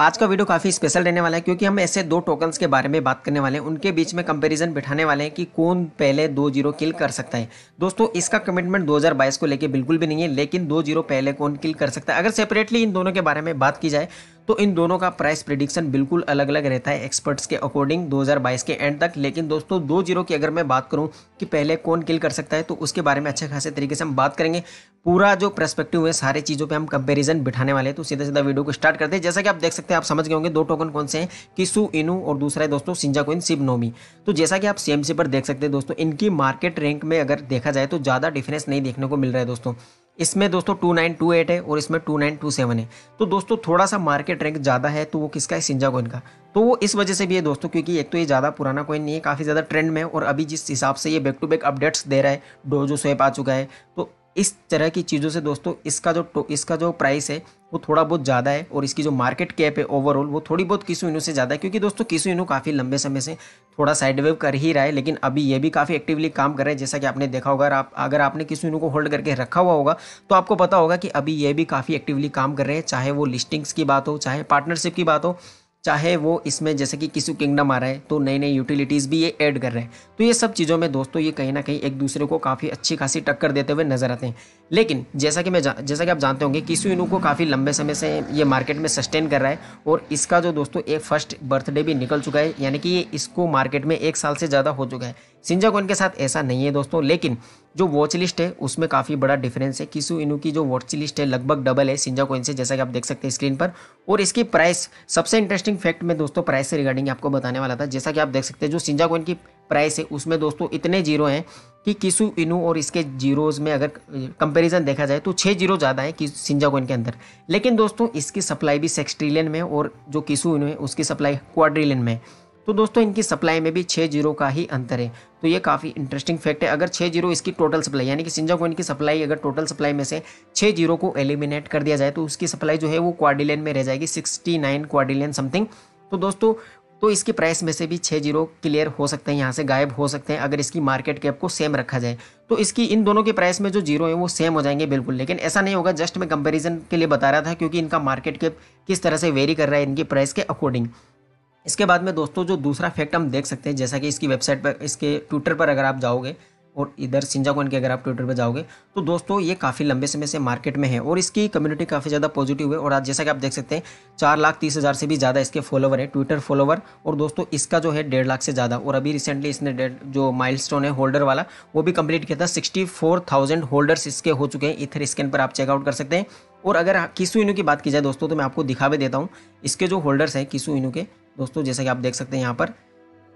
आज का वीडियो काफ़ी स्पेशल रहने वाला है क्योंकि हम ऐसे दो टोकन्स के बारे में बात करने वाले हैं उनके बीच में कंपैरिजन बिठाने वाले हैं कि कौन पहले दो जीरो किल कर सकता है दोस्तों इसका कमिटमेंट 2022 को लेके बिल्कुल भी नहीं है लेकिन दो जीरो पहले कौन किल कर सकता है अगर सेपरेटली इन दोनों के बारे में बात की जाए तो इन दोनों का प्राइस प्रिडिक्शन बिल्कुल अलग अलग रहता है एक्सपर्ट्स के अकॉर्डिंग 2022 के एंड तक लेकिन दोस्तों दो जीरो की अगर मैं बात करूं कि पहले कौन किल कर सकता है तो उसके बारे में अच्छे खासे तरीके से हम बात करेंगे पूरा जो प्रस्पेक्टिव है सारे चीज़ों पे हम कंपेरिजन बिठाने वाले हैं तो सीधा सीधा वीडियो को स्टार्ट करते हैं जैसा कि आप देख सकते हैं आप समझ गए होंगे दो टोकन कौन से हैं किसू इनू और दूसरा है दोस्तों सिंजा कोइन सिब नोमी तो जैसा कि आप सीएमसी पर देख सकते हैं दोस्तों इनकी मार्केट रैंक में अगर देखा जाए तो ज़्यादा डिफरेंस नहीं देखने को मिल रहा है दोस्तों इसमें दोस्तों 2928 है और इसमें 2927 है तो दोस्तों थोड़ा सा मार्केट रैंक ज़्यादा है तो वो किसका है सिंजा कोइन का तो वो इस वजह से भी है दोस्तों क्योंकि एक तो ये ज़्यादा पुराना कॉइन नहीं है काफ़ी ज़्यादा ट्रेंड में है और अभी जिस हिसाब से ये बैक टू बैक अपडेट्स दे रहा है डोजो स्वेप आ चुका है तो इस तरह की चीज़ों से दोस्तों इसका जो इसका जो प्राइस है वो थोड़ा बहुत ज़्यादा है और इसकी जो मार्केट कैप है ओवरऑल वो थोड़ी बहुत किसू इनू से ज़्यादा है क्योंकि दोस्तों किसू इनू काफ़ी लंबे समय से थोड़ा साइड वेव कर ही रहा है लेकिन अभी ये भी काफ़ी एक्टिवली काम कर रहा है जैसा कि आपने देखा होगा आप अगर आपने किसू इनू को होल्ड करके रखा हुआ होगा तो आपको पता होगा कि अभी ये भी काफ़ी एक्टिवली काम कर रहे हैं चाहे वो लिस्टिंग्स की बात हो चाहे पार्टनरशिप की बात हो चाहे वो इसमें जैसे कि किसी किंगडम आ रहा है तो नई नई यूटिलिटीज़ भी ये ऐड कर रहे हैं तो ये सब चीज़ों में दोस्तों ये कहीं ना कहीं एक दूसरे को काफ़ी अच्छी खासी टक्कर देते हुए नजर आते हैं लेकिन जैसा कि मैं जैसा कि आप जानते होंगे किसु इनू को काफ़ी लंबे समय से ये मार्केट में सस्टेन कर रहा है और इसका जो दोस्तों एक फर्स्ट बर्थडे भी निकल चुका है यानी कि ये इसको मार्केट में एक साल से ज़्यादा हो चुका है सिंजा कोइन के साथ ऐसा नहीं है दोस्तों लेकिन जो वॉच लिस्ट है उसमें काफ़ी बड़ा डिफरेंस है किसु इनू की जो वॉच लिस्ट है लगभग डबल है सिंजा कोइन से जैसा कि आप देख सकते हैं स्क्रीन पर और इसकी प्राइस सबसे इंटरेस्टिंग फैक्ट में दोस्तों प्राइस से रिगार्डिंग आपको बताने वाला था जैसा कि आप देख सकते हैं जो सिंजा कोइन की प्राइस है उसमें दोस्तों इतने जीरो हैं कि किसु इनू और इसके जीरोज़ में अगर कंपैरिजन देखा जाए तो छः जीरो ज़्यादा है कि सिंजा कोइन के अंदर लेकिन दोस्तों इसकी सप्लाई भी सेक्सट्रिलियन में और जो किसु इनू है उसकी सप्लाई क्वाड्रिलियन में तो दोस्तों इनकी सप्लाई में भी छः जीरो का ही अंतर है तो ये काफ़ी इंटरेस्टिंग फैक्ट है अगर छः जीरो इसकी टोटल सप्लाई यानी कि सिंजा कोइन की सप्लाई अगर टोटल सप्लाई में से छः जीरो को एलिमिनेट कर दिया जाए तो उसकी सप्लाई जो है वो क्वाड्रिलियन में रह जाएगी सिक्सटी नाइन क्वाडिलियन समथिंग तो दोस्तों तो इसकी प्राइस में से भी छः जीरो क्लियर हो सकते हैं यहाँ से गायब हो सकते हैं अगर इसकी मार्केट कैप को सेम रखा जाए तो इसकी इन दोनों के प्राइस में जो जीरो है वो सेम हो जाएंगे बिल्कुल लेकिन ऐसा नहीं होगा जस्ट मैं कंपेरिजन के लिए बता रहा था क्योंकि इनका मार्केट कैप किस तरह से वेरी कर रहा है इनकी प्राइस के अकॉर्डिंग इसके बाद में दोस्तों जो दूसरा फैक्ट हम देख सकते हैं जैसा कि इसकी वेबसाइट पर इसके ट्विटर पर अगर आप जाओगे और इधर सिंजा कोइन की अगर आप ट्विटर पर जाओगे तो दोस्तों ये काफ़ी लंबे समय से मार्केट में है और इसकी कम्युनिटी काफ़ी ज़्यादा पॉजिटिव है और आज जैसा कि आप देख सकते हैं चार लाख तीस हज़ार से भी ज़्यादा इसके फॉलोवर है ट्विटर फॉलोवर और दोस्तों इसका जो है डेढ़ लाख से ज़्यादा और अभी रिसेंटली इसने डेढ़ जो माइल है होल्डर वाला वो भी कम्प्लीट किया था सिक्सटी फोर थाउजेंड होल्डर्स इसके हो चुके हैं इथर स्कैन पर आप चेकआउट कर सकते हैं और अगर किसू इनू की बात की जाए दोस्तों तो मैं आपको दिखा भी देता हूँ इसके जो होल्डर्स हैं किसू इनू के दोस्तों जैसा कि आप देख सकते हैं यहाँ पर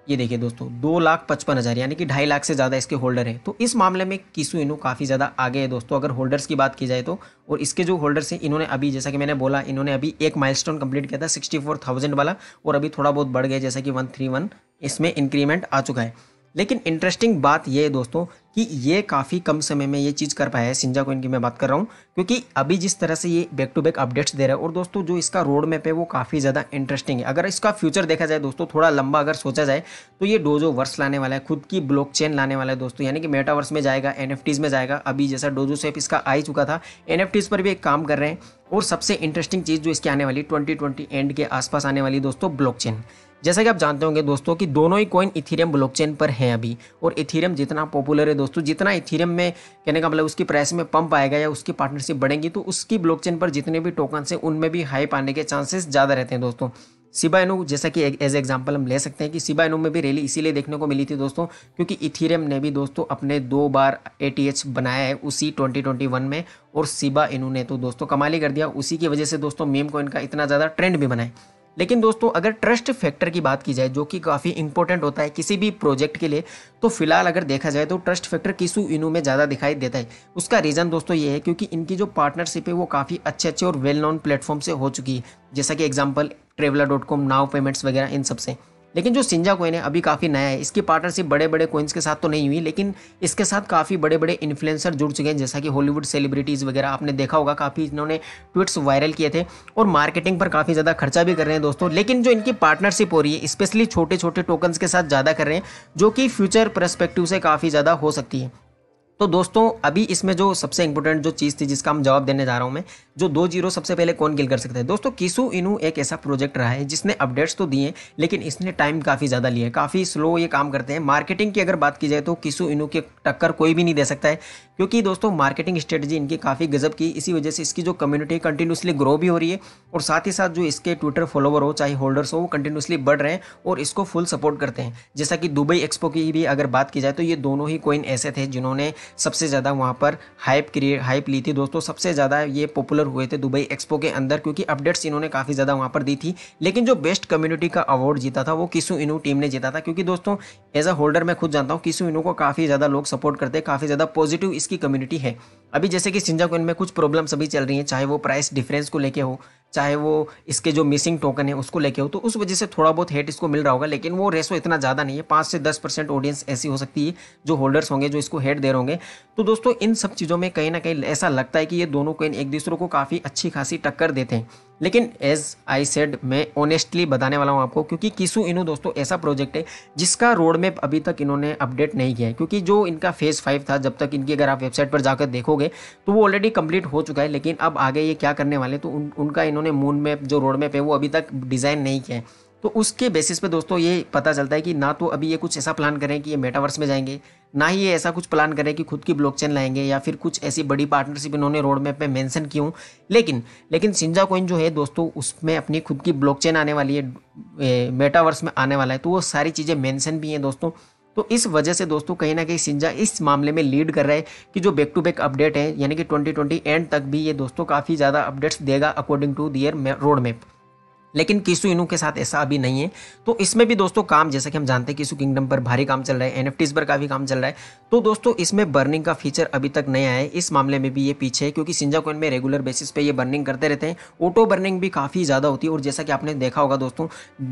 ये देखिए दोस्तों दो लाख पचपन हज़ार यानी कि ढाई लाख से ज़्यादा इसके होल्डर हैं तो इस मामले में किसू इनू काफ़ी ज़्यादा आगे है दोस्तों अगर होल्डर्स की बात की जाए तो और इसके जो होल्डर्स हैं इन्होंने अभी जैसा कि मैंने बोला इन्होंने अभी एक माइलस्टोन कंप्लीट किया था सिक्सटी फोर थाउजेंड वाला और अभी थोड़ा बहुत बढ़ गया जैसा कि वन थ्री वन इसमें इंक्रीमेंट आ चुका है लेकिन इंटरेस्टिंग बात यह है दोस्तों कि ये काफ़ी कम समय में ये चीज़ कर पाया है सिंजा कोइन की मैं बात कर रहा हूँ क्योंकि अभी जिस तरह से ये बैक टू बैक अपडेट्स दे रहा है और दोस्तों जो इसका रोड मैप है वो काफ़ी ज़्यादा इंटरेस्टिंग है अगर इसका फ्यूचर देखा जाए दोस्तों थोड़ा लंबा अगर सोचा जाए तो ये डोजो वर्स लाने वाला है खुद की ब्लॉक लाने वाला है दोस्तों यानी कि मेटावर्स में जाएगा एन में जाएगा अभी जैसा डोजो सेप इसका आ ही चुका था एन पर भी एक काम कर रहे हैं और सबसे इंटरेस्टिंग चीज़ जो इसकी आने वाली ट्वेंटी एंड के आसपास आने वाली दोस्तों ब्लॉक जैसा कि आप जानते होंगे दोस्तों कि दोनों ही कॉइन इथेरियम ब्लॉकचेन पर हैं अभी और इथेरियम जितना पॉपुलर है दोस्तों जितना इथेरियम में कहने का मतलब उसकी प्राइस में पंप आएगा या उसकी पार्टनरशिप बढ़ेगी तो उसकी ब्लॉकचेन पर जितने भी टोकन हैं उनमें भी हाई पाने के चांसेस ज़्यादा रहते हैं दोस्तों सिबाइनो जैसा कि एज एग्जाम्पल हम ले सकते हैं कि सिबाइनो में भी रैली इसीलिए देखने को मिली थी दोस्तों क्योंकि इथेरियम ने भी दोस्तों अपने दो बार एच बनाया है उसी 2021 में और सिबा इनू ने तो दोस्तों कमाल ही कर दिया उसी की वजह से दोस्तों मेम कॉइन का इतना ज़्यादा ट्रेंड भी बनाए लेकिन दोस्तों अगर ट्रस्ट फैक्टर की बात की जाए जो कि काफ़ी इंपॉर्टेंट होता है किसी भी प्रोजेक्ट के लिए तो फिलहाल अगर देखा जाए तो ट्रस्ट फैक्टर किसु इनू में ज़्यादा दिखाई देता है उसका रीज़न दोस्तों ये है क्योंकि इनकी जो पार्टनरशिप है वो काफ़ी अच्छे अच्छे और वेल नोन प्लेटफॉर्म से हो चुकी है जैसा कि example Travala dot com NOWPayments वगैरह इन सबसे लेकिन जो सिंजा कोइन है अभी काफ़ी नया है इसकी पार्टनरशिप बड़े बड़े कोइंस के साथ तो नहीं हुई लेकिन इसके साथ काफ़ी बड़े बड़े इन्फ्लुएंसर जुड़ चुके हैं जैसा कि हॉलीवुड सेलिब्रिटीज़ वगैरह आपने देखा होगा काफ़ी इन्होंने ट्वीट्स वायरल किए थे और मार्केटिंग पर काफ़ी ज़्यादा खर्चा भी कर रहे हैं दोस्तों लेकिन जो इनकी पार्टनरशिप हो रही है स्पेशली छोटे छोटे टोकन्स के साथ ज़्यादा कर रहे हैं जो कि फ्यूचर परस्पेक्टिव से काफ़ी ज़्यादा हो सकती है तो दोस्तों अभी इसमें जो सबसे इंपॉर्टेंट जो चीज़ थी जिसका हम जवाब देने जा रहा हूँ मैं जो दो जीरो सबसे पहले कौन किल कर सकते हैं दोस्तों किसू इनू एक ऐसा प्रोजेक्ट रहा है जिसने अपडेट्स तो दिए लेकिन इसने टाइम काफ़ी ज़्यादा लिया है काफ़ी स्लो ये काम करते हैं मार्केटिंग की अगर बात की जाए तो किसू इनू की टक्कर कोई भी नहीं दे सकता है क्योंकि दोस्तों मार्केटिंग स्ट्रेटजी इनकी काफ़ी गजब की इसी वजह से इसकी जो कम्युनिटी कंटिन्यूसली ग्रो भी हो रही है और साथ ही साथ जो इसके ट्विटर फॉलोवर हो चाहे होल्डर्स हो वो कंटिन्यूसली बढ़ रहे हैं और इसको फुल सपोर्ट करते हैं जैसा कि दुबई एक्सपो की भी अगर बात की जाए तो ये दोनों ही कोइन ऐसे थे जिन्होंने सबसे ज़्यादा वहाँ पर हाइप क्रिएट हाइप ली थी दोस्तों सबसे ज़्यादा ये पॉपुलर हुए थे दुबई एक्सपो के अंदर क्योंकि अपडेट्स इन्होंने काफ़ी ज़्यादा वहाँ पर दी थी लेकिन जो बेस्ट कम्युनिटी का अवार्ड जीता था वो किसू इनू टीम ने जीता था क्योंकि दोस्तों एज अ होल्डर मैं खुद जानता हूँ किसू इनू को काफ़ी ज़्यादा लोग सपोर्ट करते हैं काफ़ी ज़्यादा पॉजिटिव इसकी कम्युनिटी है अभी जैसे कि सिंजा कोइन में कुछ प्रॉब्लम्स अभी चल रही हैं चाहे वो प्राइस डिफरेंस को लेकर हो चाहे वो इसके जो मिसिंग टोकन है उसको लेके हो तो उस वजह से थोड़ा बहुत हेट इसको मिल रहा होगा लेकिन वो रेसो इतना ज़्यादा नहीं है पाँच से दस परसेंट ऑडियंस ऐसी हो सकती है जो होल्डर्स होंगे जो इसको हेट दे रहे होंगे तो दोस्तों इन सब चीज़ों में कहीं ना कहीं ऐसा लगता है कि ये दोनों कोइन एक दूसरे को काफ़ी अच्छी खासी टक्कर देते हैं लेकिन एज आई सेड मैं ऑनेस्टली बताने वाला हूँ आपको क्योंकि किसु इनू दोस्तों ऐसा प्रोजेक्ट है जिसका रोड मैप अभी तक इन्होंने अपडेट नहीं किया है क्योंकि जो इनका फेज़ फाइव था जब तक इनकी अगर आप वेबसाइट पर जाकर देखोगे तो वो ऑलरेडी कंप्लीट हो चुका है लेकिन अब आगे ये क्या करने वाले तो उन, उनका इन्होंने मून मैप जो रोड मैप है वो अभी तक डिज़ाइन नहीं किया है तो उसके बेसिस पे दोस्तों ये पता चलता है कि ना तो अभी ये कुछ ऐसा प्लान करें कि ये मेटावर्स में जाएंगे ना ही ये ऐसा कुछ प्लान करें कि खुद की ब्लॉकचेन लाएंगे या फिर कुछ ऐसी बड़ी पार्टनरशिप इन्होंने रोड मैप में मेंशन की हूँ लेकिन लेकिन सिंजा कोइन जो है दोस्तों उसमें अपनी खुद की ब्लॉकचेन आने वाली है मेटावर्स में आने वाला है तो वो सारी चीज़ें मेंशन भी हैं दोस्तों तो इस वजह से दोस्तों कहीं ना कहीं सिंजा इस मामले में लीड कर रहा है कि जो बैक टू बैक अपडेट है यानी कि 2020 एंड तक भी ये दोस्तों काफ़ी ज़्यादा अपडेट्स देगा according to their road map लेकिन किसु इनू के साथ ऐसा अभी नहीं है तो इसमें भी दोस्तों काम जैसा कि हम जानते हैं किसु किंगडम पर भारी काम चल रहा है एन पर काफ़ी काम चल रहा है तो दोस्तों इसमें बर्निंग का फीचर अभी तक नहीं आया है इस मामले में भी ये पीछे है क्योंकि सिंजा कोइन में रेगुलर बेसिस पे ये बर्निंग करते रहते हैं ऑटो बर्निंग भी काफ़ी ज़्यादा होती है और जैसा कि आपने देखा होगा दोस्तों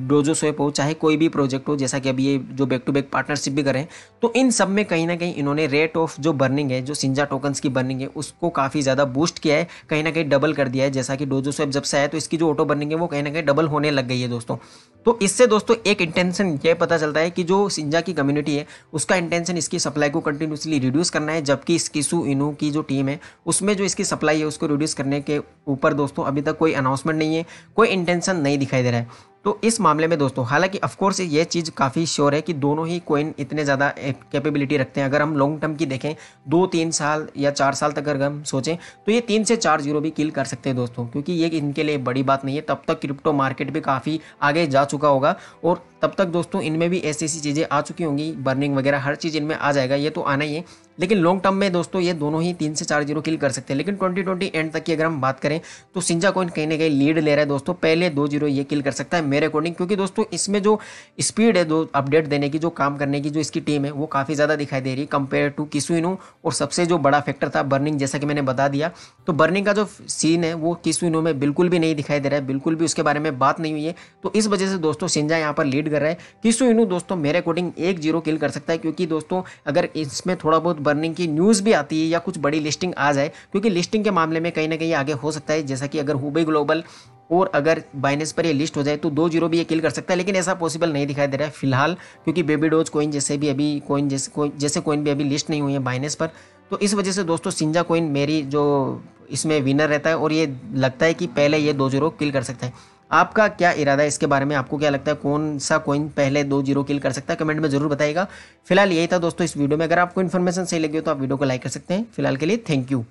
डोजो स्वेप हो चाहे कोई भी प्रोजेक्ट हो जैसा कि अभी ये जो बैक टू बैक पार्टनरशिप भी करें तो इन सब में कहीं ना कहीं इन्होंने रेट ऑफ जो बर्निंग है जो सिंजा टोकन्स की बर्निंग है उसको काफ़ी ज़्यादा बूस्ट किया है कहीं ना कहीं डबल कर दिया है जैसा कि डोजो स्वेप जब से आया तो इसकी जो ऑटो बर्निंग है वो कहीं ना कहीं डबल होने लग गई है दोस्तों तो इससे दोस्तों एक इंटेंशन यह पता चलता है कि जो सिंजा की कम्युनिटी है उसका इंटेंशन इसकी सप्लाई को कंटिन्यूसली रिड्यूस करना है जबकि इसकी इनू की जो टीम है उसमें जो इसकी सप्लाई है उसको रिड्यूस करने के ऊपर दोस्तों अभी तक कोई अनाउंसमेंट नहीं है कोई इंटेंशन नहीं दिखाई दे रहा है तो इस मामले में दोस्तों हालांकि ऑफकोर्स ये चीज़ काफ़ी श्योर है कि दोनों ही कोइन इतने ज़्यादा कैपेबिलिटी रखते हैं अगर हम लॉन्ग टर्म की देखें दो तीन साल या चार साल तक अगर हम सोचें तो ये तीन से चार जीरो भी किल कर सकते हैं दोस्तों क्योंकि ये इनके लिए बड़ी बात नहीं है तब तक क्रिप्टो मार्केट भी काफ़ी आगे जा चुका होगा और तब तक दोस्तों इनमें भी ऐसी ऐसी चीज़ें आ चुकी होंगी बर्निंग वगैरह हर चीज़ इनमें आ जाएगा ये तो आना ही है लेकिन लॉन्ग टर्म में दोस्तों ये दोनों ही तीन से चार जीरो किल कर सकते हैं लेकिन ट्वेंटी ट्वेंटी एंड तक की अगर हम बात करें तो सिंजा कोइन कहीं ना कहीं लीड ले रहा है दोस्तों पहले दो जीरो ये किल कर सकता है मेरे अकॉर्डिंग क्योंकि दोस्तों इसमें जो स्पीड है दो अपडेट देने की जो काम करने की जो इसकी टीम है वो काफ़ी ज़्यादा दिखाई दे रही है कंपेयर टू किसुइनो और सबसे जो बड़ा फैक्टर था बर्निंग जैसा कि मैंने बता दिया तो बर्निंग का जो सीन है वो किसुइनो में बिल्कुल भी नहीं दिखाई दे रहा है बिल्कुल भी उसके बारे में बात नहीं हुई है तो इस वजह से दोस्तों सिंजा यहाँ पर लीड लीड कर रहा है किसु इनू दोस्तों मेरे अकॉर्डिंग एक जीरो किल कर सकता है क्योंकि दोस्तों अगर इसमें थोड़ा बहुत बर्निंग की न्यूज़ भी आती है या कुछ बड़ी लिस्टिंग आ जाए क्योंकि लिस्टिंग के मामले में कहीं ना कहीं आगे हो सकता है जैसा कि अगर हुबई ग्लोबल और अगर बाइनेंस पर ये लिस्ट हो जाए तो दो जीरो भी ये किल कर सकता है लेकिन ऐसा पॉसिबल नहीं दिखाई दे रहा है फिलहाल क्योंकि बेबी डोज कोइन जैसे भी अभी कोइन जैसे कोइन जैसे कोइन भी अभी लिस्ट नहीं हुई है बाइनेंस पर तो इस वजह से दोस्तों सिंजा कोइन मेरी जो इसमें विनर रहता है और ये लगता है कि पहले ये दो जीरो किल कर सकता है आपका क्या इरादा है इसके बारे में आपको क्या लगता है कौन सा कोइन पहले दो जीरो किल कर सकता है कमेंट में ज़रूर बताएगा फिलहाल यही था दोस्तों इस वीडियो में अगर आपको इन्फॉर्मेशन सही लगी हो तो आप वीडियो को लाइक कर सकते हैं फिलहाल के लिए थैंक यू